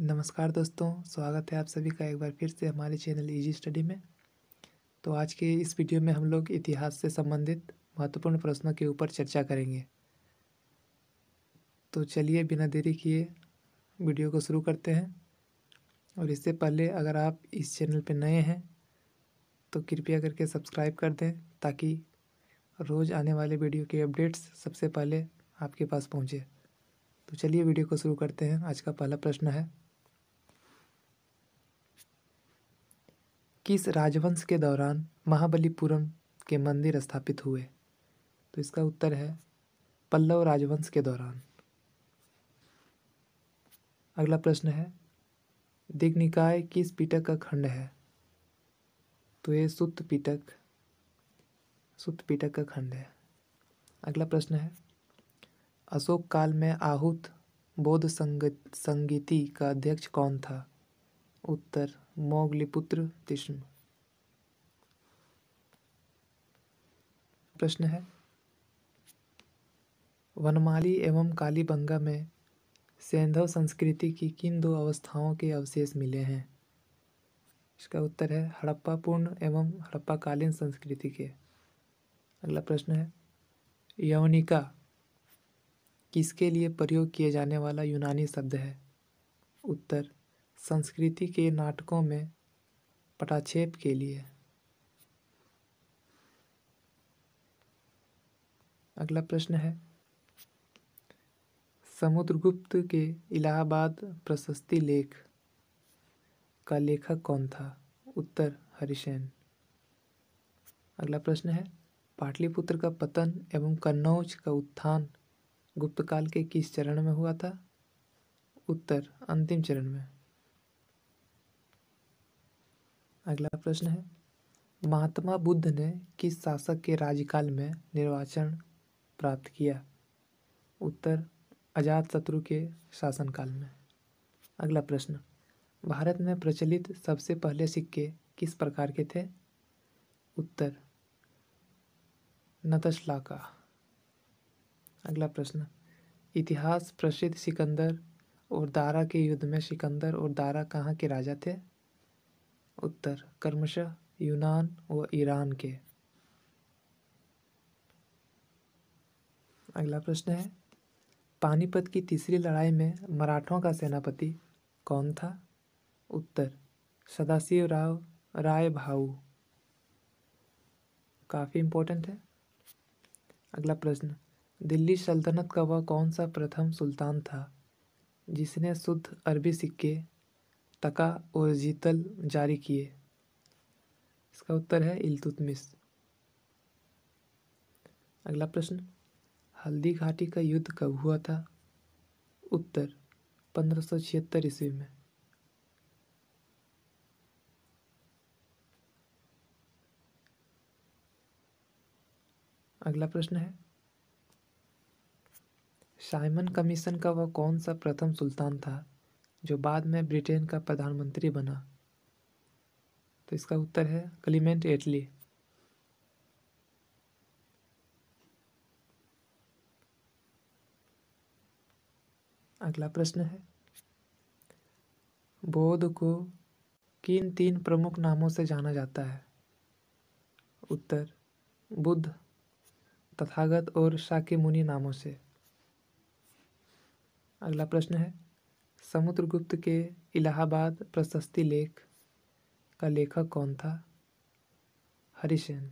नमस्कार दोस्तों स्वागत है आप सभी का एक बार फिर से हमारे चैनल इजी स्टडी में तो आज के इस वीडियो में हम लोग इतिहास से संबंधित महत्वपूर्ण प्रश्नों के ऊपर चर्चा करेंगे तो चलिए बिना देरी किए वीडियो को शुरू करते हैं और इससे पहले अगर आप इस चैनल पर नए हैं तो कृपया करके सब्सक्राइब कर दें ताकि रोज़ आने वाले वीडियो के अपडेट्स सबसे पहले आपके पास पहुँचे तो चलिए वीडियो को शुरू करते हैं आज का पहला प्रश्न है किस राजवंश के दौरान महाबलीपुरम के मंदिर स्थापित हुए तो इसका उत्तर है पल्लव राजवंश के दौरान अगला प्रश्न है दिग्निकाय किस पीटक का खंड है तो ये सुत पीटक सुत पीटक का खंड है अगला प्रश्न है अशोक काल में आहूत बौद्ध संगीति का अध्यक्ष कौन था उत्तर मोगलिपुत्र तिश्म प्रश्न है वनमाली एवं कालीबंगा में सैंधव संस्कृति की किन दो अवस्थाओं के अवशेष मिले हैं इसका उत्तर है हड़प्पा पूर्ण एवं हड़प्पाकालीन संस्कृति के अगला प्रश्न है यवनिका किसके लिए प्रयोग किए जाने वाला यूनानी शब्द है उत्तर संस्कृति के नाटकों में पटाक्षेप के लिए अगला प्रश्न है समुद्रगुप्त के इलाहाबाद प्रशस्ति लेख का लेखक कौन था उत्तर हरिसेन अगला प्रश्न है पाटलिपुत्र का पतन एवं कन्नौज का उत्थान गुप्त काल के किस चरण में हुआ था उत्तर अंतिम चरण में अगला प्रश्न है महात्मा बुद्ध ने किस शासक के राज्यकाल में निर्वाचन प्राप्त किया उत्तर अजात शत्रु के शासनकाल में अगला प्रश्न भारत में प्रचलित सबसे पहले सिक्के किस प्रकार के थे उत्तर नतशलाका अगला प्रश्न इतिहास प्रसिद्ध सिकंदर और दारा के युद्ध में सिकंदर और दारा कहाँ के राजा थे उत्तर कर्मशः यूनान व ईरान के अगला प्रश्न है पानीपत की तीसरी लड़ाई में मराठों का सेनापति कौन था उत्तर सदाशिव राव राय भाऊ काफ़ी इम्पोर्टेंट है अगला प्रश्न दिल्ली सल्तनत का वह कौन सा प्रथम सुल्तान था जिसने शुद्ध अरबी सिक्के तका और जीतल जारी किए इसका उत्तर है इलतुतमिस अगला प्रश्न हल्दी घाटी का युद्ध कब हुआ था उत्तर पंद्रह सौ छिहत्तर ईस्वी में अगला प्रश्न है साइमन कमीशन का वह कौन सा प्रथम सुल्तान था जो बाद में ब्रिटेन का प्रधानमंत्री बना तो इसका उत्तर है क्लीमेंट एटली अगला प्रश्न है बौद्ध को किन तीन प्रमुख नामों से जाना जाता है उत्तर बुद्ध तथागत और शाक्य मुनि नामों से अगला प्रश्न है समुद्रगुप्त के इलाहाबाद प्रशस्ति लेख का लेखक कौन था हरिसेन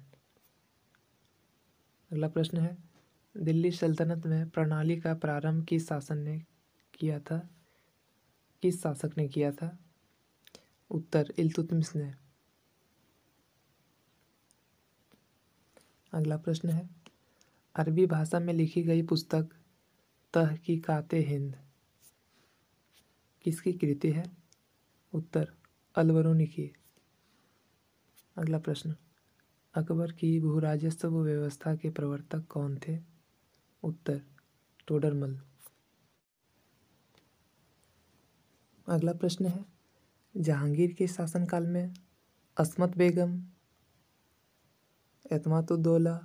अगला प्रश्न है दिल्ली सल्तनत में प्रणाली का प्रारंभ किस शासन ने किया था किस शासक ने किया था उत्तर इल्तुतमिश ने अगला प्रश्न है अरबी भाषा में लिखी गई पुस्तक तहकीकाते हिंद किसकी कृति है उत्तर अलवरूनी की अगला प्रश्न अकबर की राजस्व व्यवस्था के प्रवर्तक कौन थे उत्तर टोडरमल अगला प्रश्न है जहांगीर के शासनकाल में असमत बेगम एतमातुद्दौला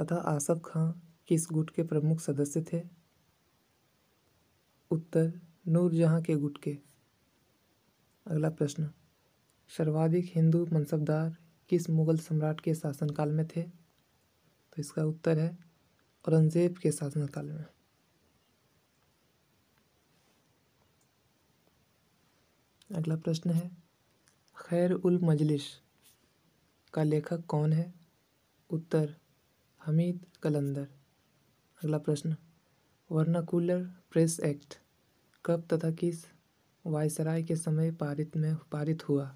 तथा आसफ खां किस गुट के प्रमुख सदस्य थे उत्तर नूरजहाँ के गुटके अगला प्रश्न सर्वाधिक हिंदू मनसबदार किस मुग़ल सम्राट के शासनकाल में थे तो इसका उत्तर है औरंगज़ेब के शासनकाल में अगला प्रश्न है खैर उल मजलिस का लेखक कौन है उत्तर हमीद कलंदर अगला प्रश्न वर्नाकुलर प्रेस एक्ट कब तथा किस वायसराय के समय पारित में पारित हुआ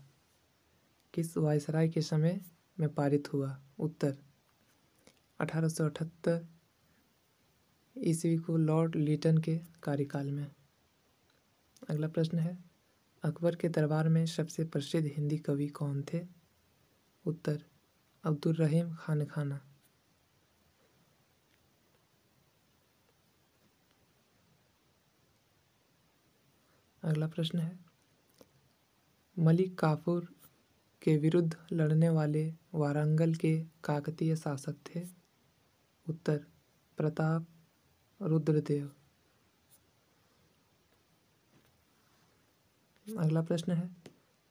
किस वायसराय के समय में पारित हुआ उत्तर 1878 ईस्वी को लॉर्ड लिटन के कार्यकाल में अगला प्रश्न है अकबर के दरबार में सबसे प्रसिद्ध हिंदी कवि कौन थे उत्तर अब्दुल रहीम खान खाना अगला प्रश्न है मलिक काफूर के विरुद्ध लड़ने वाले वारंगल के काकतीय शासक थे उत्तर प्रताप रुद्रदेव अगला प्रश्न है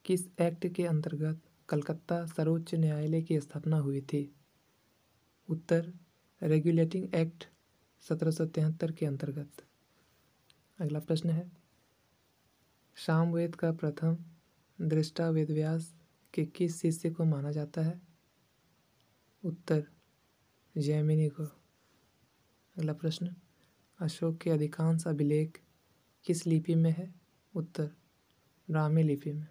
किस एक्ट के अंतर्गत कलकत्ता सर्वोच्च न्यायालय की स्थापना हुई थी उत्तर रेगुलेटिंग एक्ट सत्रह के अंतर्गत अगला प्रश्न है सामवेद का प्रथम दृष्टा वेदव्यास के किस शिष्य को माना जाता है उत्तर जैमिनी को अगला प्रश्न अशोक के अधिकांश अभिलेख किस लिपि में है उत्तर ब्राह्मी लिपि में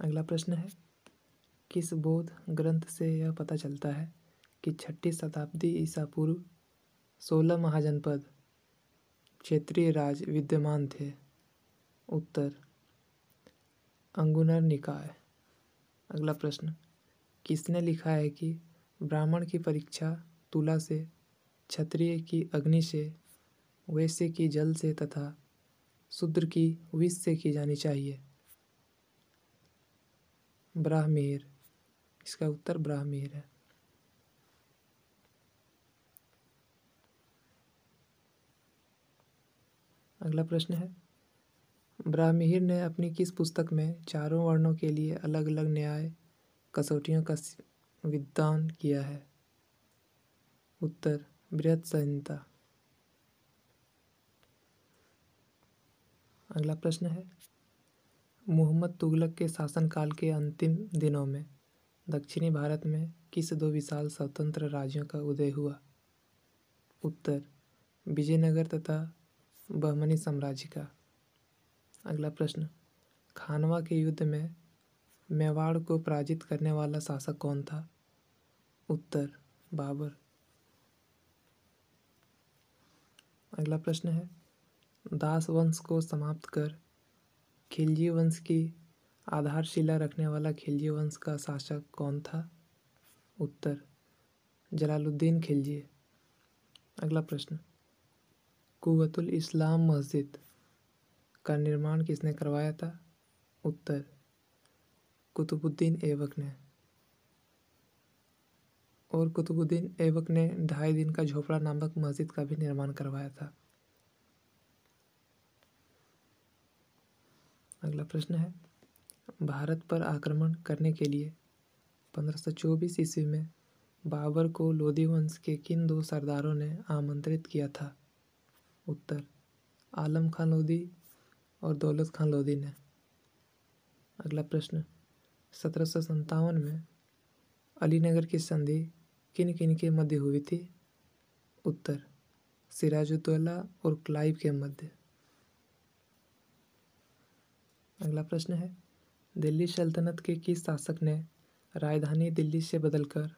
अगला प्रश्न है किस बोध ग्रंथ से यह पता चलता है कि छठी शताब्दी ईसा पूर्व सोलह महाजनपद क्षेत्रीय राज्य विद्यमान थे उत्तर अंगुनर निकाय अगला प्रश्न किसने लिखा है कि ब्राह्मण की परीक्षा तुला से क्षत्रिय की अग्नि से वैश्य की जल से तथा शूद्र की विष से की जानी चाहिए ब्राह्मीर इसका उत्तर ब्राह्मीर है अगला प्रश्न है ब्राह्मीहिर ने अपनी किस पुस्तक में चारों वर्णों के लिए अलग अलग न्याय कसौटियों का विद्वान किया है उत्तर बृहत संहिता अगला प्रश्न है मोहम्मद तुगलक के शासनकाल के अंतिम दिनों में दक्षिणी भारत में किस दो विशाल स्वतंत्र राज्यों का उदय हुआ उत्तर विजयनगर तथा बहमनी साम्राज्य का अगला प्रश्न खानवा के युद्ध में मेवाड़ को पराजित करने वाला शासक कौन था उत्तर बाबर अगला प्रश्न है दास वंश को समाप्त कर खिलजी वंश की आधारशिला रखने वाला खिलजी वंश का शासक कौन था उत्तर जलालुद्दीन खिलजी अगला प्रश्न कुतुल इस्लाम मस्जिद का निर्माण किसने करवाया था उत्तर कुतुबुद्दीन ऐबक ने और कुतुबुद्दीन ऐबक ने ढाई दिन का झोपड़ा नामक मस्जिद का भी निर्माण करवाया था अगला प्रश्न है भारत पर आक्रमण करने के लिए 1524 ईस्वी में बाबर को लोधी वंश के किन दो सरदारों ने आमंत्रित किया था उत्तर आलम खान लोधी और दौलत खान लोधी ने अगला प्रश्न सत्रह सौ सत्तावन में अलीनगर की संधि किन किन के मध्य हुई थी उत्तर सिराजुद्दौला और क्लाइव के मध्य अगला प्रश्न है दिल्ली सल्तनत के किस शासक ने राजधानी दिल्ली से बदलकर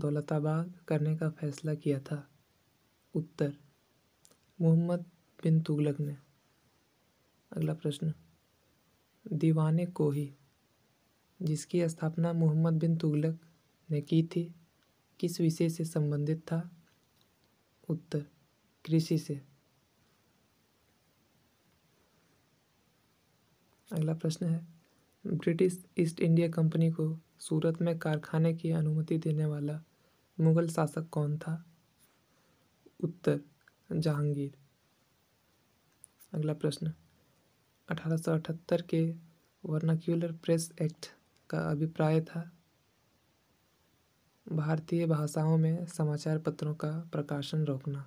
दौलताबाद करने का फैसला किया था उत्तर मोहम्मद बिन तुगलक ने अगला प्रश्न दीवाने कोही जिसकी स्थापना मोहम्मद बिन तुगलक ने की थी किस विषय से संबंधित था उत्तर कृषि से अगला प्रश्न है ब्रिटिश ईस्ट इंडिया कंपनी को सूरत में कारखाने की अनुमति देने वाला मुगल शासक कौन था उत्तर जहांगीर अगला प्रश्न अठारह के वर्नाक्यूलर प्रेस एक्ट का अभिप्राय था भारतीय भाषाओं में समाचार पत्रों का प्रकाशन रोकना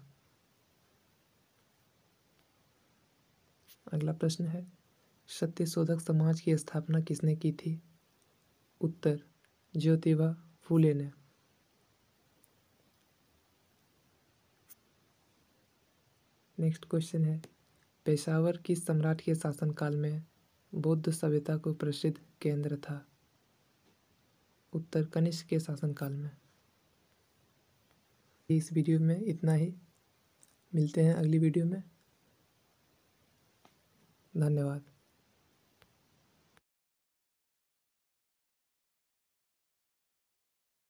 अगला प्रश्न है सत्य शोधक समाज की स्थापना किसने की थी उत्तर ज्योतिबा फूले ने नेक्स्ट क्वेश्चन है पेशावर किस सम्राट के शासनकाल में बौद्ध सभ्यता को प्रसिद्ध केंद्र था उत्तर कनिष्क के शासनकाल में इस वीडियो में इतना ही मिलते हैं अगली वीडियो में धन्यवाद